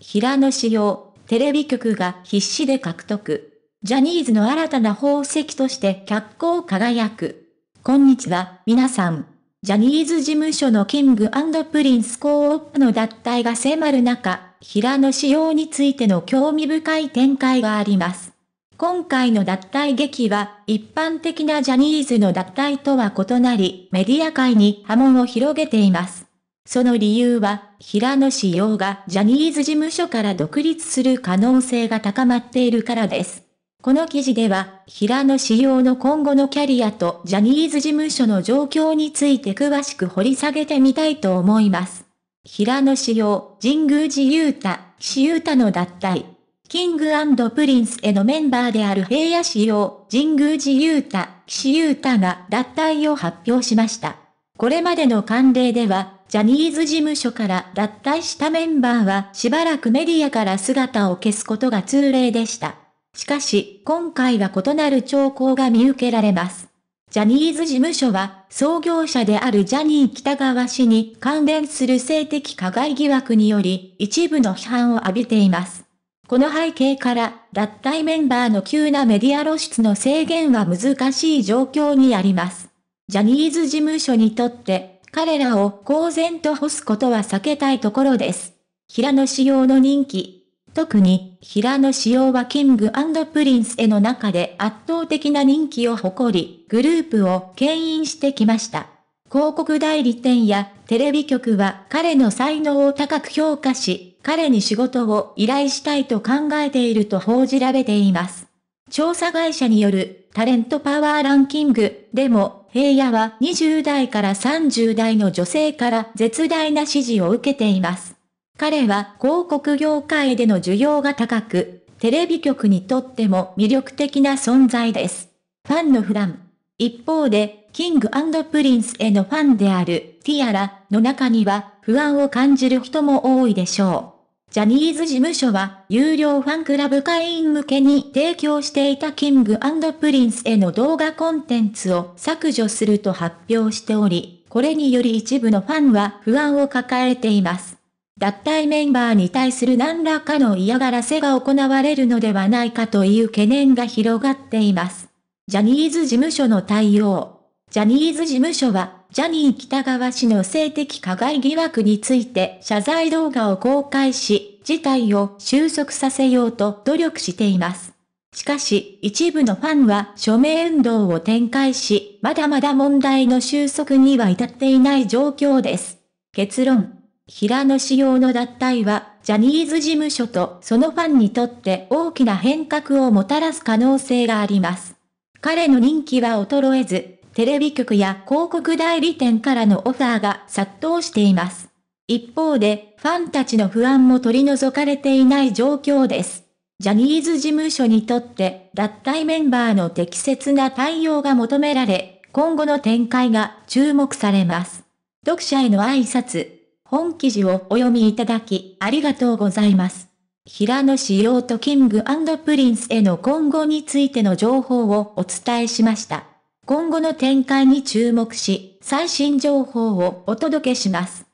平野紫耀、テレビ局が必死で獲得。ジャニーズの新たな宝石として脚光輝く。こんにちは、皆さん。ジャニーズ事務所のキングプリンスコープの脱退が迫る中、平野紫耀についての興味深い展開があります。今回の脱退劇は、一般的なジャニーズの脱退とは異なり、メディア界に波紋を広げています。その理由は、平野紫耀がジャニーズ事務所から独立する可能性が高まっているからです。この記事では、平野紫耀の今後のキャリアとジャニーズ事務所の状況について詳しく掘り下げてみたいと思います。平野紫耀、神宮寺雄太、岸優太の脱退。キングプリンスへのメンバーである平野紫耀、神宮寺雄太、岸優太が脱退を発表しました。これまでの慣例では、ジャニーズ事務所から脱退したメンバーはしばらくメディアから姿を消すことが通例でした。しかし、今回は異なる兆候が見受けられます。ジャニーズ事務所は、創業者であるジャニー北川氏に関連する性的加害疑惑により、一部の批判を浴びています。この背景から、脱退メンバーの急なメディア露出の制限は難しい状況にあります。ジャニーズ事務所にとって、彼らを公然と干すことは避けたいところです。平野仕様の人気。特に、平野仕様はキングプリンスへの中で圧倒的な人気を誇り、グループを牽引してきました。広告代理店やテレビ局は彼の才能を高く評価し、彼に仕事を依頼したいと考えていると報じられています。調査会社によるタレントパワーランキングでも平野は20代から30代の女性から絶大な支持を受けています。彼は広告業界での需要が高く、テレビ局にとっても魅力的な存在です。ファンのフラン。一方で、キングプリンスへのファンであるティアラの中には不安を感じる人も多いでしょう。ジャニーズ事務所は、有料ファンクラブ会員向けに提供していたキングプリンスへの動画コンテンツを削除すると発表しており、これにより一部のファンは不安を抱えています。脱退メンバーに対する何らかの嫌がらせが行われるのではないかという懸念が広がっています。ジャニーズ事務所の対応。ジャニーズ事務所は、ジャニー北川氏の性的加害疑惑について謝罪動画を公開し、事態を収束させようと努力しています。しかし、一部のファンは署名運動を展開し、まだまだ問題の収束には至っていない状況です。結論。平野仕様の脱退は、ジャニーズ事務所とそのファンにとって大きな変革をもたらす可能性があります。彼の人気は衰えず、テレビ局や広告代理店からのオファーが殺到しています。一方で、ファンたちの不安も取り除かれていない状況です。ジャニーズ事務所にとって、脱退メンバーの適切な対応が求められ、今後の展開が注目されます。読者への挨拶。本記事をお読みいただき、ありがとうございます。平野紫耀とキングプリンスへの今後についての情報をお伝えしました。今後の展開に注目し、最新情報をお届けします。